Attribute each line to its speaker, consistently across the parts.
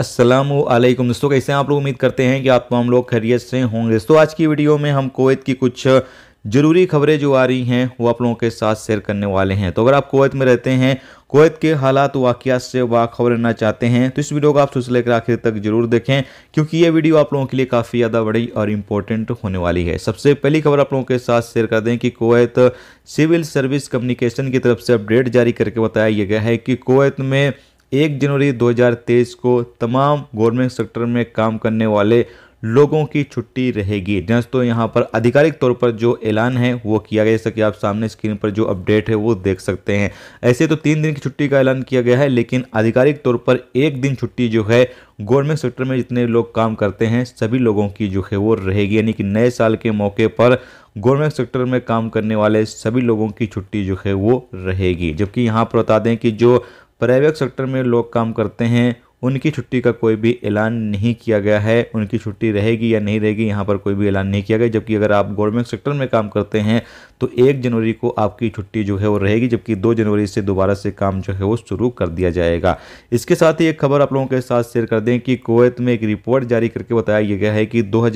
Speaker 1: असलम दोस्तों कैसे आप लोग उम्मीद करते हैं कि आप तमाम लोग खैरियत से होंगे दोस्तों आज की वीडियो में हम कोवैत की कुछ ज़रूरी खबरें जो आ रही हैं वो आप लोगों के साथ शेयर करने वाले हैं तो अगर आप कोवैत में रहते हैं कोवैत के हालात वाक़ात से वाखबर रहना चाहते हैं तो इस वीडियो को आप सोच लेकर आखिर तक जरूर देखें क्योंकि ये वीडियो आप लोगों के लिए काफ़ी ज़्यादा बड़ी और इम्पोर्टेंट होने वाली है सबसे पहली खबर आप लोगों के साथ शेयर कर दें कि कोवैत सिविल सर्विस कम्युनिकेशन की तरफ से अपडेट जारी करके बताया गया है कि कोवैत में एक जनवरी 2023 को तमाम गवर्नमेंट सेक्टर में काम करने वाले लोगों की छुट्टी रहेगी दोस्तों यहाँ पर आधिकारिक तौर पर जो ऐलान है वो किया गया जैसा कि आप सामने स्क्रीन पर जो अपडेट है वो देख सकते हैं ऐसे तो तीन दिन की छुट्टी का ऐलान किया गया है लेकिन आधिकारिक तौर पर एक दिन छुट्टी जो है गवर्नमेंट सेक्टर में जितने लोग काम करते हैं सभी लोगों की जो है वो रहेगी यानी कि नए साल के मौके पर गवर्नमेंट सेक्टर में काम करने वाले सभी लोगों की छुट्टी जो है वो रहेगी जबकि यहाँ पर बता दें कि जो प्राइवेट सेक्टर में लोग काम करते हैं उनकी छुट्टी का कोई भी ऐलान नहीं किया गया है उनकी छुट्टी रहेगी या नहीं रहेगी यहाँ पर कोई भी ऐलान नहीं किया गया जबकि अगर आप गवर्नमेंट सेक्टर में काम करते हैं तो एक जनवरी को आपकी छुट्टी जो है वो रहेगी जबकि दो जनवरी से दोबारा से काम जो है वो शुरू कर दिया जाएगा इसके साथ ही एक खबर आप लोगों के साथ शेयर कर दें कि कोवैत में एक रिपोर्ट जारी करके बताया गया है कि दो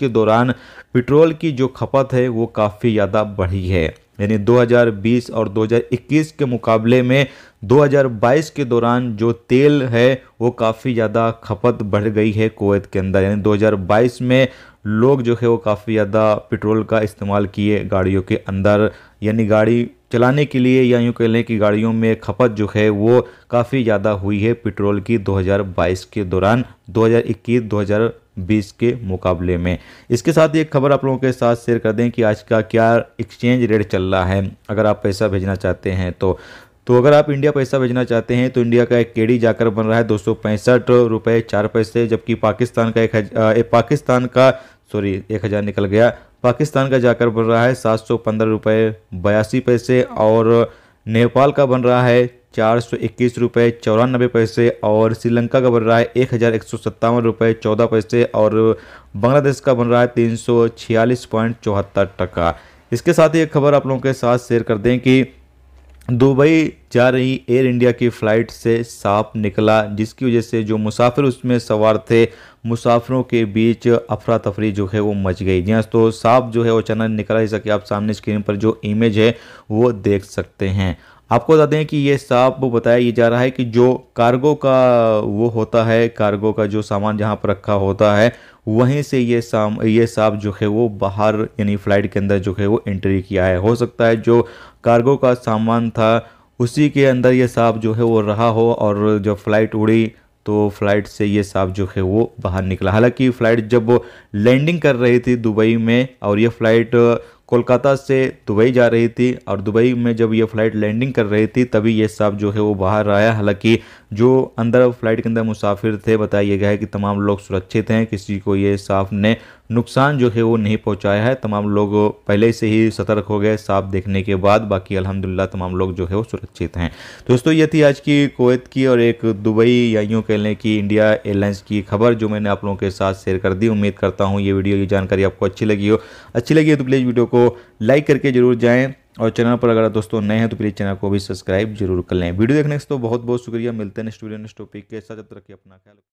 Speaker 1: के दौरान पेट्रोल की जो खपत है वो काफ़ी ज़्यादा बढ़ी है यानी 2020 और 2021 के मुकाबले में 2022 के दौरान जो तेल है वो काफ़ी ज़्यादा खपत बढ़ गई है कुवैत के अंदर यानी 2022 में लोग जो है वो काफ़ी ज़्यादा पेट्रोल का इस्तेमाल किए गाड़ियों के अंदर यानी गाड़ी चलाने के लिए या यूँ कह लें कि गाड़ियों में खपत जो है वो काफ़ी ज़्यादा हुई है पेट्रोल की 2022 के दौरान 2021 बीस के मुकाबले में इसके साथ ही एक खबर आप लोगों के साथ शेयर कर दें कि आज का क्या एक्सचेंज रेट चल रहा है अगर आप पैसा भेजना चाहते हैं तो तो अगर आप इंडिया पैसा भेजना चाहते हैं तो इंडिया का एक केड़ी जाकर बन रहा है दो सौ पैंसठ रुपये चार पैसे जबकि पाकिस्तान का एक हज पाकिस्तान का सॉरी एक हज़ार निकल गया पाकिस्तान का जाकर बन रहा है सात सौ पंद्रह रुपये बयासी पैसे और नेपाल का बन रहा है चार सौ इक्कीस रुपये चौरानबे पैसे और श्रीलंका का बन रहा है एक हज़ार एक सौ सत्तावन रुपये चौदह पैसे और बांग्लादेश का बन रहा है तीन सौ छियालीस पॉइंट चौहत्तर टका इसके साथ ही एक खबर आप लोगों के साथ शेयर कर दें कि दुबई जा रही एयर इंडिया की फ़्लाइट से सांप निकला जिसकी वजह से जो मुसाफिर उसमें सवार थे मुसाफिरों के बीच अफरा तफरी जो है वो मच गई जी हाँ, तो सांप जो है वो अचानक निकला जैसा कि आप सामने स्क्रीन पर जो इमेज है वो देख सकते हैं आपको बता दें कि ये साफ बताया ये जा रहा है कि जो कार्गो का वो होता है कार्गो का जो सामान जहाँ पर रखा होता है वहीं से ये साम ये सांप जो है वो बाहर यानी फ्लाइट के अंदर जो है वो एंट्री किया है हो सकता है जो कार्गो का सामान था उसी के अंदर ये सांप जो है वो रहा हो और जब फ्लाइट उड़ी तो फ्लाइट से ये सांप जो है वो बाहर निकला हालांकि फ़्लाइट जब लैंडिंग कर रही थी दुबई में और ये फ़्लाइट कोलकाता से दुबई जा रही थी और दुबई में जब ये फ़्लाइट लैंडिंग कर रही थी तभी ये सांप जो है वो बाहर आया हालांकि जो अंदर फ्लाइट के अंदर मुसाफिर थे बताया गया है कि तमाम लोग सुरक्षित हैं किसी को ये सांप ने नुकसान जो है वो नहीं पहुंचाया है तमाम लोग पहले से ही सतर्क हो गए सांप देखने के बाद बाकी अल्हम्दुलिल्लाह तमाम लोग जो है वो सुरक्षित हैं दोस्तों ये थी आज की कोवैत की और एक दुबई या यूँ कह लें कि इंडिया एयरलाइंस की खबर जो मैंने आप लोगों के साथ शेयर कर दी उम्मीद करता हूँ ये वीडियो की जानकारी आपको अच्छी लगी हो अच्छी लगी हो तो प्लीज़ वीडियो को लाइक करके जरूर जाएँ और चैनल पर अगर दोस्तों नए हैं तो प्लीज़ चैनल को भी सब्सक्राइब जरूर कर लें वीडियो देखने से तो बहुत बहुत शुक्रिया मिलते हैं नेक्स्ट वीडियो नेक्स्ट टॉपिक के साथ जब तक अपना ख्याल